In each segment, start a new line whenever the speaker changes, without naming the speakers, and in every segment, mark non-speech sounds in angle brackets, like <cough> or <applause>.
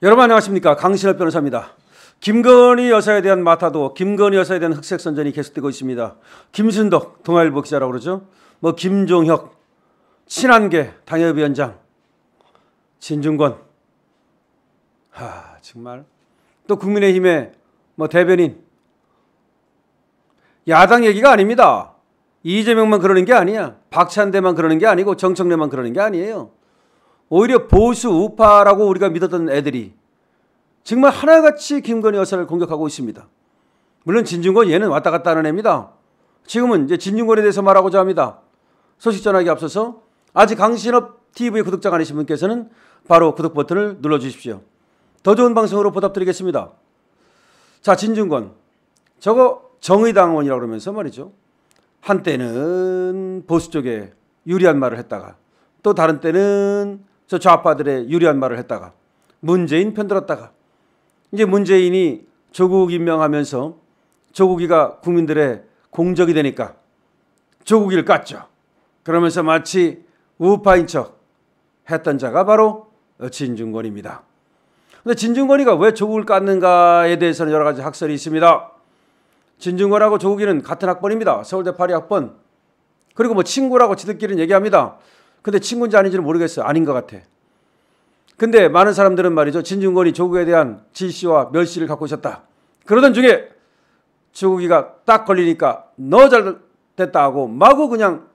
여러분 안녕하십니까 강신업 변호사입니다. 김건희 여사에 대한 마타도 김건희 여사에 대한 흑색 선전이 계속되고 있습니다. 김순덕 동아일보 기자라고 그러죠. 뭐 김종혁 친한계 당협위원장 진중권 하 정말 또 국민의힘의 뭐 대변인 야당 얘기가 아닙니다. 이재명만 그러는 게 아니야. 박찬대만 그러는 게 아니고 정청래만 그러는 게 아니에요. 오히려 보수 우파라고 우리가 믿었던 애들이 정말 하나같이 김건희 여사를 공격하고 있습니다. 물론 진중권 얘는 왔다 갔다 하는 애입니다. 지금은 이제 진중권에 대해서 말하고자 합니다. 소식 전하기 앞서서 아직 강신업 TV 구독자가 아니신 분께서는 바로 구독 버튼을 눌러 주십시오. 더 좋은 방송으로 보답드리겠습니다. 자, 진중권. 저거 정의당원이라고 그러면서 말이죠. 한때는 보수 쪽에 유리한 말을 했다가 또 다른 때는 저 좌파들의 유리한 말을 했다가 문재인 편들었다가 이제 문재인이 조국 임명하면서 조국이가 국민들의 공적이 되니까 조국이를 깠죠. 그러면서 마치 우파인 척 했던 자가 바로 진중권입니다. 근데 진중권이가 왜 조국을 깠는가에 대해서는 여러 가지 학설이 있습니다. 진중권하고 조국이는 같은 학번입니다. 서울대 파리 학번. 그리고 뭐 친구라고 지들끼리는 얘기합니다. 근데 친구인지 아닌지는 모르겠어요. 아닌 것 같아. 근데 많은 사람들은 말이죠. 진중권이 조국에 대한 지시와 멸시를 갖고 있었다. 그러던 중에 조국이가 딱 걸리니까 너 잘 됐다 하고 마구 그냥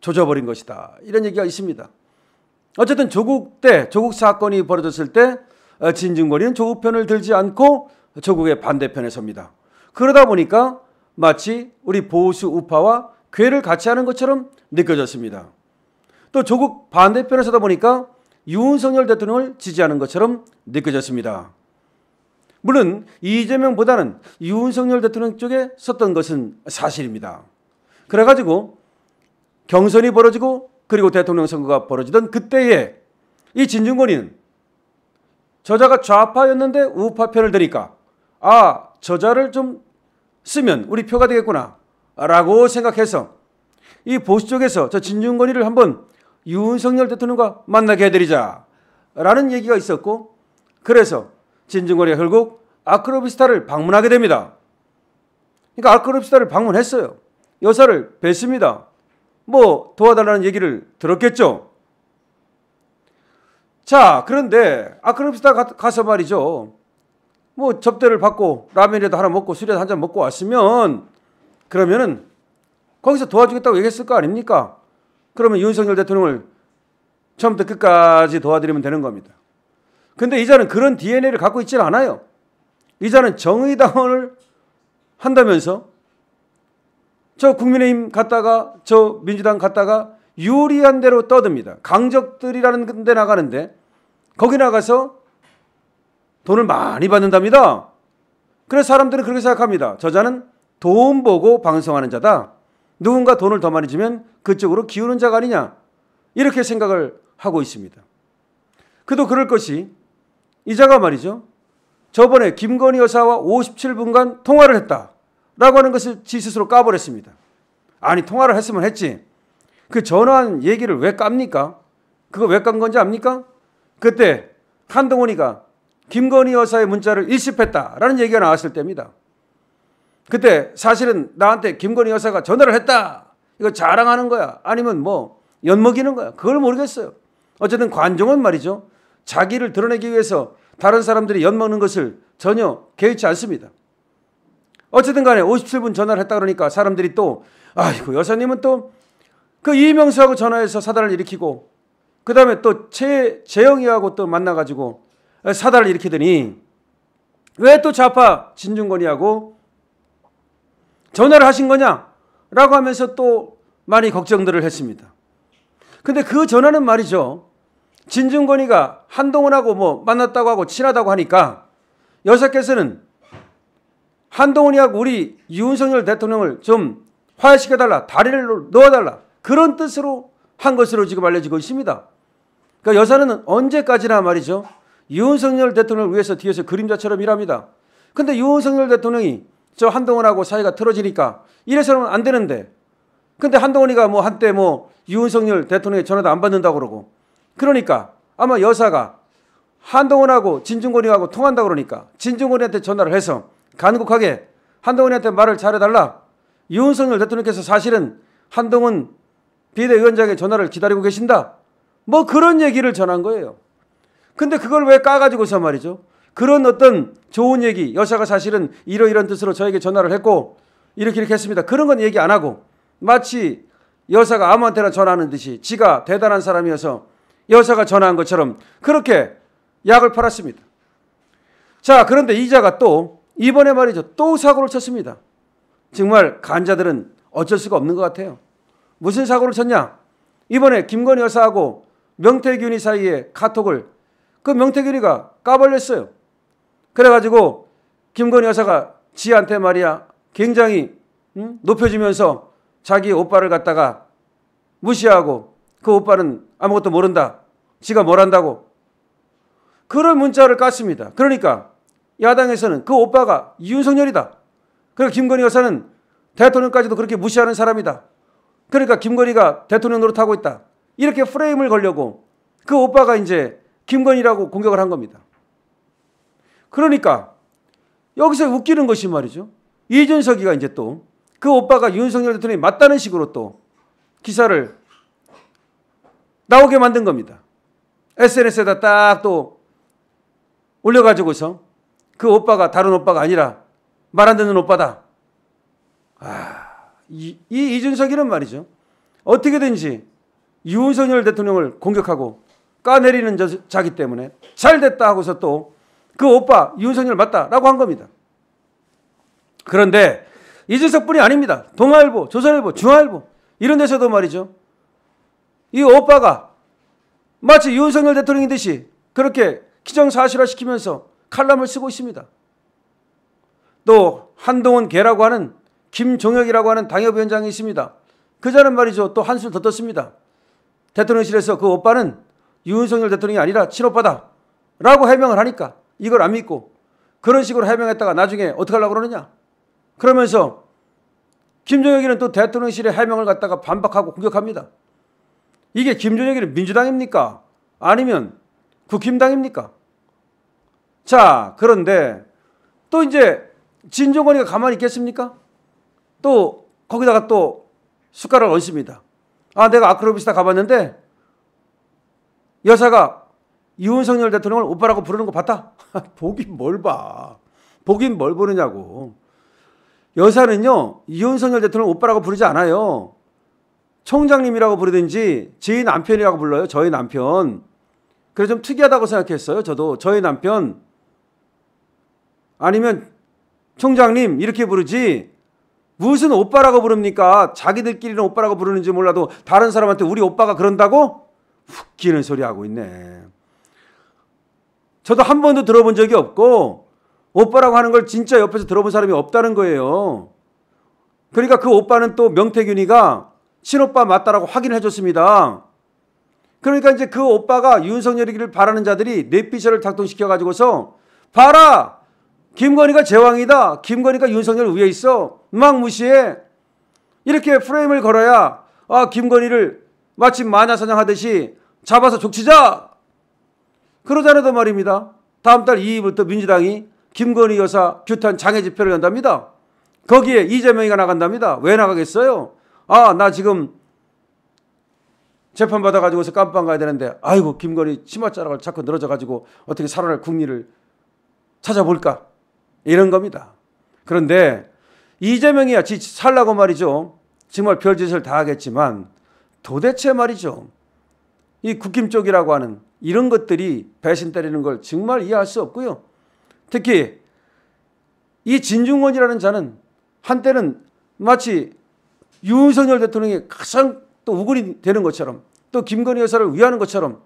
조져버린 것이다. 이런 얘기가 있습니다. 어쨌든 조국 때 조국 사건이 벌어졌을 때 어, 진중권이는 조국 편을 들지 않고 조국의 반대편에 섭니다. 그러다 보니까 마치 우리 보수 우파와 괴를 같이 하는 것처럼 느껴졌습니다. 또 조국 반대편에 서다 보니까 윤석열 대통령을 지지하는 것처럼 느껴졌습니다. 물론 이재명보다는 윤석열 대통령 쪽에 섰던 것은 사실입니다. 그래가지고 경선이 벌어지고 그리고 대통령 선거가 벌어지던 그때에 이 진중권이는 저자가 좌파였는데 우파 편을 드니까 아 저자를 좀 쓰면 우리 표가 되겠구나 라고 생각해서 이 보수 쪽에서 저 진중권이를 한번 윤석열 대통령과 만나게 해드리자라는 얘기가 있었고 그래서 진중권이 결국 아크로비스타를 방문하게 됩니다. 그러니까 아크로비스타를 방문했어요. 여사를 뵀습니다. 뭐 도와달라는 얘기를 들었겠죠. 자 그런데 아크로비스타 가서 말이죠. 뭐 접대를 받고 라면이라도 하나 먹고 술이라도 한 잔 먹고 왔으면 그러면은 거기서 도와주겠다고 얘기했을 거 아닙니까? 그러면 윤석열 대통령을 처음부터 끝까지 도와드리면 되는 겁니다. 근데 이자는 그런 DNA를 갖고 있지 않아요. 이자는 정의당을 한다면서 저 국민의힘 갔다가 저 민주당 갔다가 유리한 대로 떠듭니다. 강적들이라는 데 나가는데 거기 나가서 돈을 많이 받는답니다. 그래서 사람들은 그렇게 생각합니다. 저자는 돈 보고 방송하는 자다. 누군가 돈을 더 많이 주면 그쪽으로 기우는 자가 아니냐. 이렇게 생각을 하고 있습니다. 그도 그럴 것이 이자가 말이죠. 저번에 김건희 여사와 57분간 통화를 했다. 라고 하는 것을 지 스스로 까버렸습니다. 아니, 통화를 했으면 했지. 그 전화한 얘기를 왜 깝니까? 그거 왜 깐 건지 압니까? 그때 한동훈이가 김건희 여사의 문자를 일십했다라는 얘기가 나왔을 때입니다. 그때 사실은 나한테 김건희 여사가 전화를 했다. 이거 자랑하는 거야. 아니면 뭐 연먹이는 거야. 그걸 모르겠어요. 어쨌든 관종은 말이죠. 자기를 드러내기 위해서 다른 사람들이 연먹는 것을 전혀 개의치 않습니다. 어쨌든 간에 57분 전화를 했다 그러니까 사람들이 또 아이고 여사님은 또 그 이명수하고 전화해서 사단을 일으키고 그 다음에 또 최, 재영이하고 또 만나가지고 사단을 일으키더니 왜또 좌파 진중권이하고 전화를 하신 거냐? 라고 하면서 또 많이 걱정들을 했습니다. 근데 그 전화는 말이죠. 진중권이가 한동훈하고 뭐 만났다고 하고 친하다고 하니까 여사께서는 한동훈이하고 우리 윤석열 대통령을 좀 화해시켜달라. 다리를 놓아달라. 그런 뜻으로 한 것으로 지금 알려지고 있습니다. 그러니까 여사는 언제까지나 말이죠. 윤석열 대통령을 위해서 뒤에서 그림자처럼 일합니다. 근데 윤석열 대통령이 저 한동훈하고 사이가 틀어지니까 이래서는 안 되는데. 근데 한동훈이가 뭐 한때 뭐 윤석열 대통령의 전화도 안 받는다고 그러고. 그러니까 아마 여사가 한동훈하고 진중권이하고 통한다 그러니까 진중권이한테 전화를 해서 간곡하게 한동훈이한테 말을 잘해달라. 윤석열 대통령께서 사실은 한동훈 비대위원장의 전화를 기다리고 계신다. 뭐 그런 얘기를 전한 거예요. 근데 그걸 왜 까가지고서 말이죠. 그런 어떤 좋은 얘기, 여자가 사실은 이러이러한 뜻으로 저에게 전화를 했고, 이렇게 이렇게 했습니다. 그런 건 얘기 안 하고, 마치 여자가 아무한테나 전화하는 듯이, 지가 대단한 사람이어서 여자가 전화한 것처럼 그렇게 약을 팔았습니다. 자, 그런데 이자가 또, 이번에 말이죠. 또 사고를 쳤습니다. 정말 간자들은 어쩔 수가 없는 것 같아요. 무슨 사고를 쳤냐? 이번에 김건희 여사하고 명태균이 사이에 카톡을 그 명태균이가 까발렸어요. 그래가지고 김건희 여사가 지한테 말이야 굉장히 응? 높여주면서 자기 오빠를 갖다가 무시하고 그 오빠는 아무것도 모른다. 지가 뭘 한다고. 그런 문자를 깠습니다. 그러니까 야당에서는 그 오빠가 윤석열이다. 그리고 김건희 여사는 대통령까지도 그렇게 무시하는 사람이다. 그러니까 김건희가 대통령 노릇하고 있다. 이렇게 프레임을 걸려고 그 오빠가 이제 김건희라고 공격을 한 겁니다. 그러니까 여기서 웃기는 것이 말이죠. 이준석이가 이제 또 그 오빠가 윤석열 대통령이 맞다는 식으로 또 기사를 나오게 만든 겁니다. SNS에다 딱 또 올려가지고서 그 오빠가 다른 오빠가 아니라 말 안 듣는 오빠다. 아, 이, 이 이준석이는 말이죠. 어떻게든지 윤석열 대통령을 공격하고 까내리는 자기 때문에 잘 됐다 하고서 또그 오빠 윤석열 맞다라고 한 겁니다. 그런데 이준석뿐이 아닙니다. 동아일보, 조선일보, 중화일보 이런 데서도 말이죠. 이 오빠가 마치 윤석열 대통령이듯이 그렇게 기정사실화 시키면서 칼럼을 쓰고 있습니다. 또 한동훈 개라고 하는 김종혁이라고 하는 당협위원장이 있습니다. 그자는 말이죠. 또 한술 더 떴습니다. 대통령실에서 그 오빠는 윤석열 대통령이 아니라 친오빠다 라고 해명을 하니까 이걸 안 믿고 그런 식으로 해명했다가 나중에 어떻게 하려고 그러느냐? 그러면서 김종혁이는 또 대통령실의 해명을 갖다가 반박하고 공격합니다. 이게 김종혁이는 민주당입니까? 아니면 국힘당입니까? 자, 그런데 또 이제 진종건이가 가만히 있겠습니까? 또 거기다가 또 숟가락을 얹습니다. 아, 내가 아크로비스타 가봤는데 여사가 이윤성열 대통령을 오빠라고 부르는 거 봤다? <laughs> 보긴 뭘 봐. 보긴 뭘 보느냐고. 여사는요, 이윤성열 대통령 오빠라고 부르지 않아요. 총장님이라고 부르든지, 제 남편이라고 불러요. 저희 남편. 그래서 좀 특이하다고 생각했어요. 저도. 저희 남편. 아니면, 총장님, 이렇게 부르지. 무슨 오빠라고 부릅니까? 자기들끼리는 오빠라고 부르는지 몰라도 다른 사람한테 우리 오빠가 그런다고? 웃기는 소리 하고 있네. 저도 한 번도 들어본 적이 없고 오빠라고 하는 걸 진짜 옆에서 들어본 사람이 없다는 거예요. 그러니까 그 오빠는 또 명태균이가 친오빠 맞다라고 확인해 줬습니다. 그러니까 이제 그 오빠가 윤석열이기를 바라는 자들이 뇌피셜을 작동시켜가지고서 봐라! 김건희가 제왕이다. 김건희가 윤석열 위에 있어. 막 무시해. 이렇게 프레임을 걸어야 아 김건희를 마치 마녀사냥하듯이 잡아서 족치자 그러자라도 말입니다. 다음 달 2일부터 민주당이 김건희 여사 규탄 장애 집회를 연답니다. 거기에 이재명이가 나간답니다. 왜 나가겠어요? 아, 나 지금 재판 받아가지고서 깜빵 가야 되는데, 아이고, 김건희 치마자락을 자꾸 늘어져가지고 어떻게 살아날 국리를 찾아볼까? 이런 겁니다. 그런데 이재명이야, 지 살라고 말이죠. 정말 별짓을 다 하겠지만 도대체 말이죠. 이 국김 쪽이라고 하는 이런 것들이 배신때리는걸 정말 이해할 수 없고요. 특히 이 진중권이라는 자는 한때는 마치 윤석열 대통령이 가장 또 우군이 되는 것처럼 또 김건희 여사를 위하는 것처럼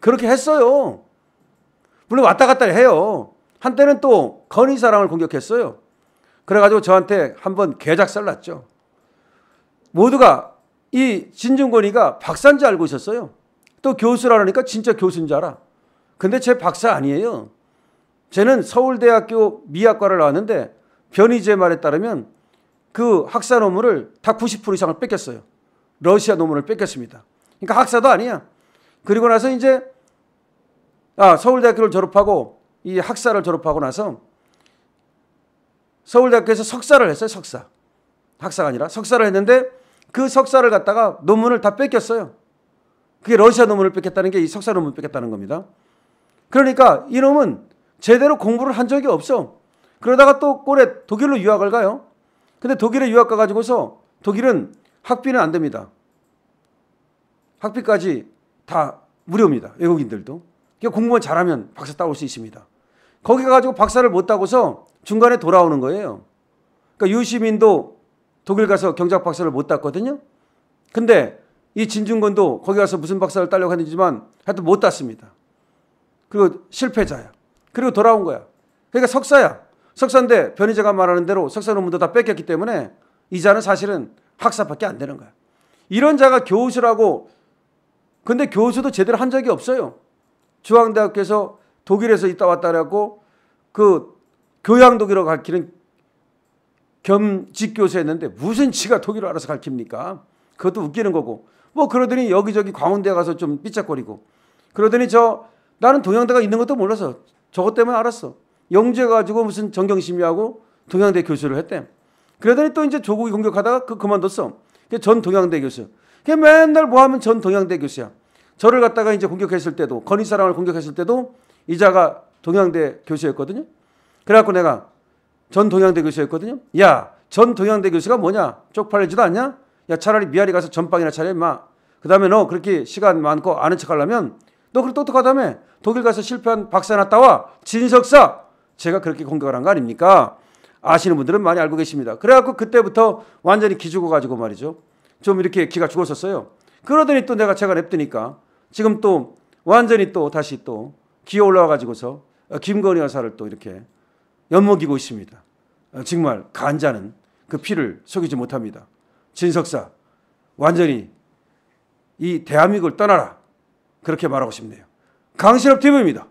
그렇게 했어요. 물론 왔다 갔다 해요. 한때는 또 건희 사랑을 공격했어요. 그래가지고 저한테 한 번 개작살 났죠. 모두가 이 진중권이가 박사인 지 알고 있었어요. 또 교수라 그니까 진짜 교수인 줄 알아. 근데 제 박사 아니에요. 쟤는 서울대학교 미학과를 나왔는데 변희재 말에 따르면 그 학사 논문을 다 90% 이상을 뺏겼어요. 러시아 논문을 뺏겼습니다. 그러니까 학사도 아니야. 그리고 나서 이제 아, 서울대학교를 졸업하고 이 학사를 졸업하고 나서 서울대학교에서 석사를 했어요. 석사. 학사가 아니라 석사를 했는데 그 석사를 갖다가 논문을 다 뺏겼어요. 그게 러시아 논문을 뺏겠다는 게 이 석사 놈을 뺏겠다는 겁니다. 그러니까 이놈은 제대로 공부를 한 적이 없어. 그러다가 또 꼴에 독일로 유학을 가요. 근데 독일에 유학 가가지고서 독일은 학비는 안 됩니다. 학비까지 다 무료입니다. 외국인들도. 그러니까 공부만 잘하면 박사 따올 수 있습니다. 거기 가가지고 박사를 못 따고서 중간에 돌아오는 거예요. 그러니까 유시민도 독일 가서 경작 박사를 못 땄거든요. 근데 이 진중권도 거기 가서 무슨 박사를 따려고 했는지만 하여튼 못 땄습니다. 그리고 실패자야. 그리고 돌아온 거야. 그러니까 석사야. 석사인데 변희재가 말하는 대로 석사 논문도 다 뺏겼기 때문에 이자는 사실은 학사밖에 안 되는 거야. 이런 자가 교수라고 근데 교수도 제대로 한 적이 없어요. 중앙대학교에서 독일에서 있다 왔다 그고그 교양 독일어 가르치는 겸직 교수였는데 무슨 지가 독일어 알아서 가르칩니까? 그것도 웃기는 거고 뭐 그러더니 여기저기 광운대 가서 좀 삐짝거리고 그러더니 저 나는 동양대가 있는 것도 몰라서 저것 때문에 알았어. 영재 가지고 무슨 정경심리하고 동양대 교수를 했대. 그러더니 또 이제 조국이 공격하다가 그 그만뒀어. 전 동양대 교수. 그 맨날 뭐 하면 전 동양대 교수야. 저를 갖다가 이제 공격했을 때도 건희 사랑을 공격했을 때도 이자가 동양대 교수였거든요. 그래갖고 내가 전 동양대 교수였거든요. 야, 전 동양대 교수가 뭐냐? 쪽팔리지도 않냐? 야 차라리 미아리 가서 전방이나 차려 임마. 그 다음에 너 그렇게 시간 많고 아는 척 하려면 너 그렇게 똑똑하다며 독일 가서 실패한 박사나 따와 진석사 제가 그렇게 공격을 한 거 아닙니까? 아시는 분들은 많이 알고 계십니다. 그래갖고 그때부터 완전히 기죽어 가지고 말이죠. 좀 이렇게 기가 죽었었어요. 그러더니 또 내가 제가 냅두니까 지금 또 완전히 또 다시 또 기어 올라와 가지고서 어, 김건희 여사를 또 이렇게 연먹이고 있습니다. 어, 정말 간자는 그 피를 속이지 못합니다. 진석사 완전히 이 대한민국을 떠나라 그렇게 말하고 싶네요. 강신업 TV입니다.